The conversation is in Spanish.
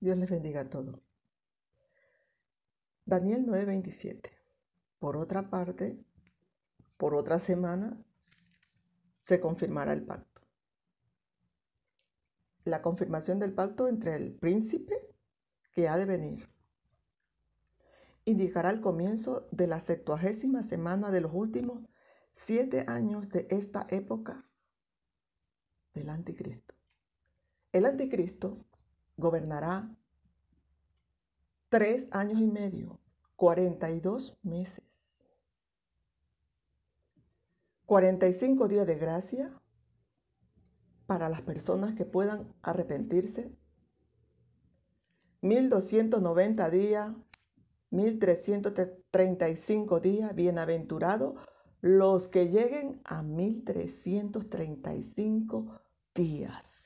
Dios les bendiga a todos. Daniel 9:27. Por otra parte, por otra semana se confirmará el pacto. La confirmación del pacto entre el príncipe que ha de venir indicará el comienzo de la septuagésima semana de los últimos siete años de esta época del anticristo. El anticristo gobernará tres años y medio, 42 meses, 45 días de gracia para las personas que puedan arrepentirse, mil 1290 días, mil 1335 días, bienaventurados, los que lleguen a mil 1335 días.